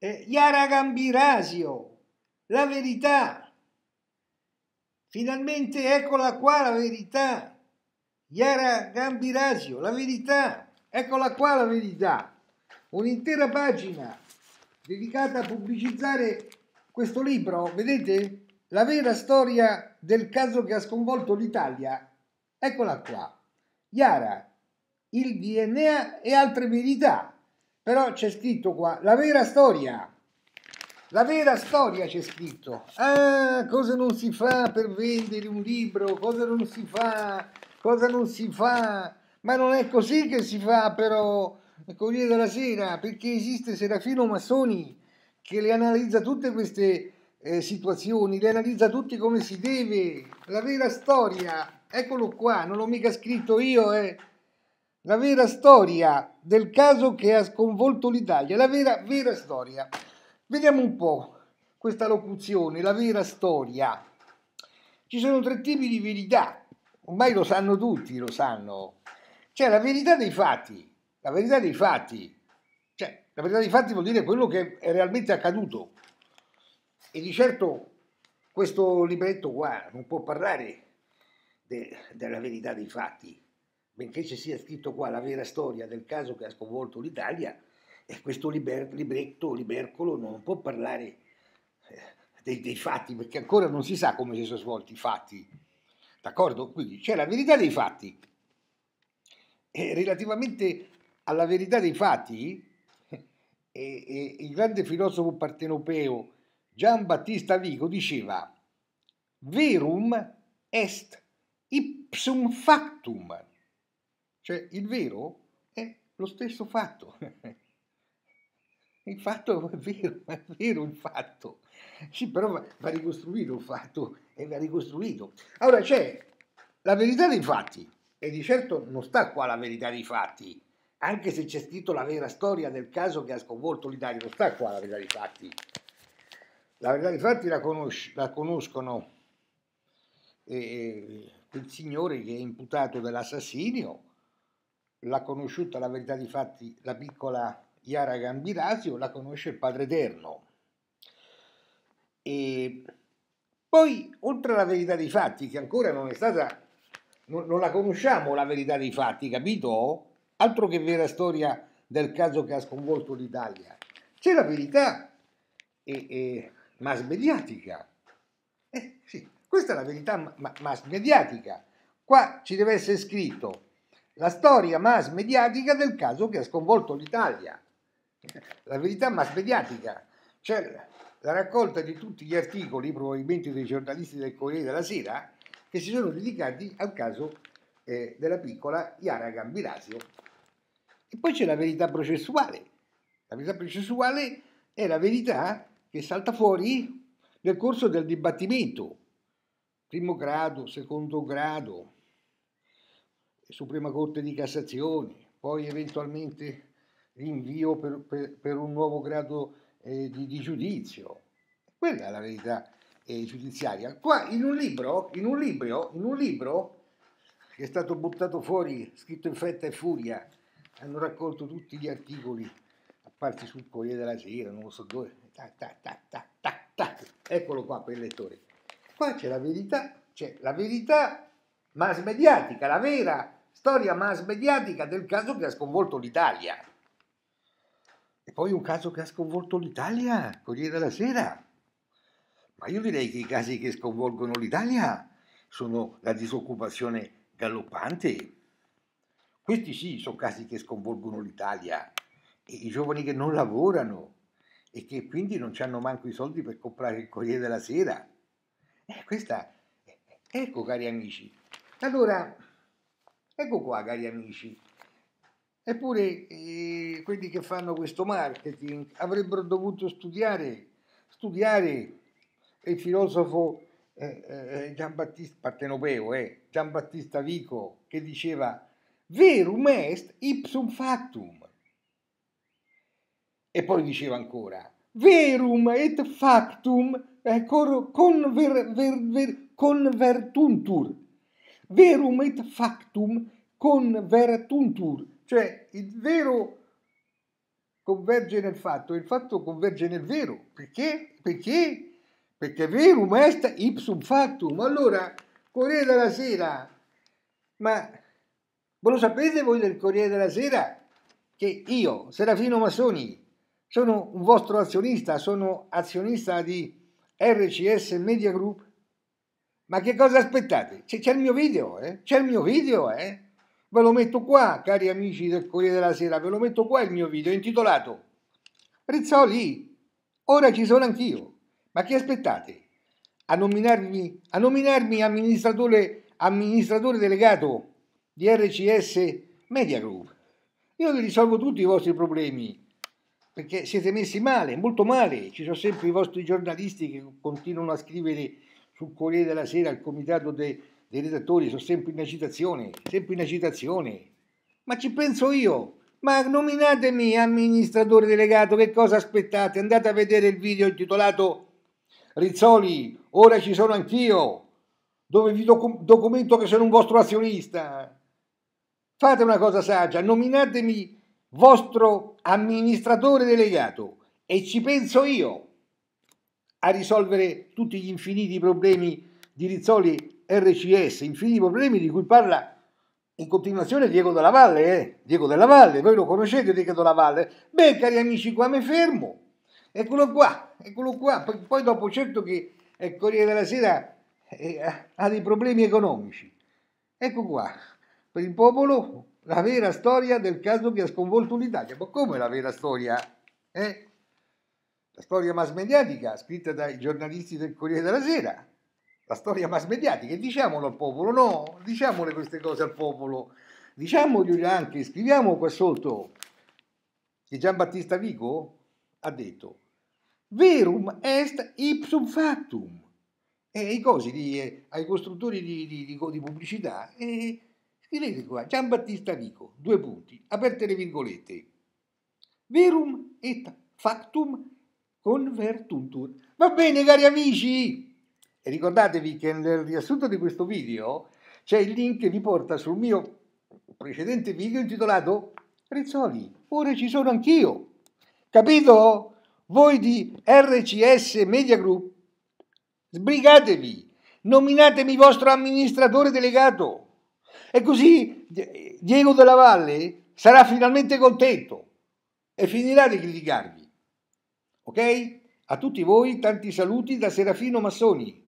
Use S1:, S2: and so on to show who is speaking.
S1: eh, Yara Gambirasio, la verità. Finalmente eccola qua la verità. Yara Gambirasio, la verità. Eccola qua la verità. Un'intera pagina dedicata a pubblicizzare questo libro, vedete? La vera storia del caso che ha sconvolto l'Italia. Eccola qua. Yara, il DNA e altre verità. Però c'è scritto qua, la vera storia. La vera storia c'è scritto. Ah, cosa non si fa per vendere un libro, cosa non si fa, cosa non si fa. Ma non è così che si fa però il Corriere della Sera, perché esiste Serafino Massoni che le analizza tutte queste eh, situazioni, le analizza tutte come si deve. La vera storia, eccolo qua, non l'ho mica scritto io, eh la vera storia del caso che ha sconvolto l'Italia, la vera, vera storia. Vediamo un po' questa locuzione, la vera storia. Ci sono tre tipi di verità, ormai lo sanno tutti, lo sanno. C'è la verità dei fatti, la verità dei fatti, cioè la verità dei fatti vuol dire quello che è realmente accaduto. E di certo questo libretto qua non può parlare de, della verità dei fatti benché ci sia scritto qua la vera storia del caso che ha sconvolto l'Italia, questo liber, libretto, libercolo, non può parlare eh, dei, dei, fatti, perché ancora non si sa come si sono svolti i fatti. D'accordo? Quindi c'è la verità dei fatti. E relativamente alla verità dei fatti, e, eh, e, eh, il grande filosofo partenopeo Gian Battista Vico diceva verum est ipsum factum cioè il vero è lo stesso fatto. Il fatto è vero, è vero il fatto. Sì, però va, va ricostruito il fatto e va ricostruito. Allora c'è la verità dei fatti, e di certo non sta qua la verità dei fatti, anche se c'è scritto la vera storia del caso che ha sconvolto l'Italia, non sta qua la verità dei fatti. La verità dei fatti la, conosci, la conoscono eh, eh, quel signore che è imputato dell'assassinio l'ha conosciuta la verità di fatti la piccola Iara Gambirasio, la conosce il Padre Eterno. E poi, oltre alla verità dei fatti, che ancora non è stata, non, non la conosciamo la verità dei fatti, capito? Altro che vera storia del caso che ha sconvolto l'Italia. C'è la verità, e, e, mass mediatica. Eh, sì, questa è la verità ma, mass mediatica. Qua ci deve essere scritto la storia mass mediatica del caso che ha sconvolto l'Italia. La verità mass mediatica, cioè la raccolta di tutti gli articoli, probabilmente dei giornalisti del Corriere della Sera, che si sono dedicati al caso eh, della piccola Iara Gambirasio. E poi c'è la verità processuale. La verità processuale è la verità che salta fuori nel corso del dibattimento, primo grado, secondo grado, Suprema Corte di Cassazione, poi eventualmente rinvio per, per, per un nuovo grado eh, di, di, giudizio. Quella è la verità eh, giudiziaria. Qua in un, libro, in, un libro, in un libro che è stato buttato fuori, scritto in fretta e furia, hanno raccolto tutti gli articoli, a parte sul Corriere della Sera, non lo so dove, tac, tac, tac, tac, tac, tac. eccolo qua per il lettore. Qua c'è la verità, c'è la verità mass mediatica, la vera storia mass mediatica del caso che ha sconvolto l'Italia. E poi un caso che ha sconvolto l'Italia, Corriere della Sera. Ma io direi che i casi che sconvolgono l'Italia sono la disoccupazione galoppante. Questi sì sono casi che sconvolgono l'Italia. I giovani che non lavorano e che quindi non hanno manco i soldi per comprare il Corriere della Sera. Eh, questa... Eh, ecco cari amici. Allora... Ecco qua, cari amici. Eppure eh, quelli che fanno questo marketing avrebbero dovuto studiare, studiare il filosofo eh, eh, Giambattista Partenopeo, eh, Giambattista Vico, che diceva verum est ipsum factum. E poi diceva ancora, verum et factum eh, cor, conver, ver, ver, convertuntur verum et factum convertuntur, cioè il vero converge nel fatto, il fatto converge nel vero. Perché? Perché? Perché verum est ipsum factum. Allora, Corriere della Sera, ma voi lo sapete voi del Corriere della Sera che io, Serafino Massoni, sono un vostro azionista, sono azionista di RCS Media Group ma che cosa aspettate? C'è, c'è il mio video, eh? C'è il mio video, eh? Ve lo metto qua, cari amici del Corriere della Sera, ve lo metto qua il mio video intitolato Rizzoli, ora ci sono anch'io. Ma che aspettate? A nominarmi, a nominarmi amministratore, amministratore delegato di RCS Media Group. Io vi risolvo tutti i vostri problemi perché siete messi male, molto male. Ci sono sempre i vostri giornalisti che continuano a scrivere sul Corriere della Sera, al comitato de, dei redattori, sono sempre in agitazione, sempre in agitazione. Ma ci penso io, ma nominatemi amministratore delegato, che cosa aspettate? Andate a vedere il video intitolato Rizzoli, ora ci sono anch'io, dove vi docu documento che sono un vostro azionista. Fate una cosa saggia, nominatemi vostro amministratore delegato e ci penso io a risolvere tutti gli infiniti problemi di Rizzoli RCS, infiniti problemi di cui parla in continuazione Diego della Valle, eh? Diego della Valle, voi lo conoscete Diego della Valle. Beh, cari amici, qua mi fermo. Eccolo qua, eccolo qua. Poi, poi dopo certo che il Corriere della Sera eh, ha dei problemi economici. Ecco qua, per il popolo, la vera storia del caso che ha sconvolto l'Italia. Ma come la vera storia? Eh? la storia mass mediatica scritta dai giornalisti del Corriere della Sera, la storia mass mediatica, e diciamolo al popolo, no, diciamole queste cose al popolo, diciamogli anche, scriviamo qua sotto che Giambattista Vico ha detto verum est ipsum factum e i cosi di, ai costruttori di, di, di pubblicità e scrivete qua Giambattista Vico due punti aperte le virgolette verum et factum convertuntur. Va bene cari amici! E ricordatevi che nel riassunto di questo video c'è il link che vi porta sul mio precedente video intitolato Rizzoli, ora ci sono anch'io. Capito? Voi di RCS Media Group, sbrigatevi, nominatemi vostro amministratore delegato. E così Diego della Valle sarà finalmente contento e finirà di criticarvi. Ok? A tutti voi tanti saluti da Serafino Massoni.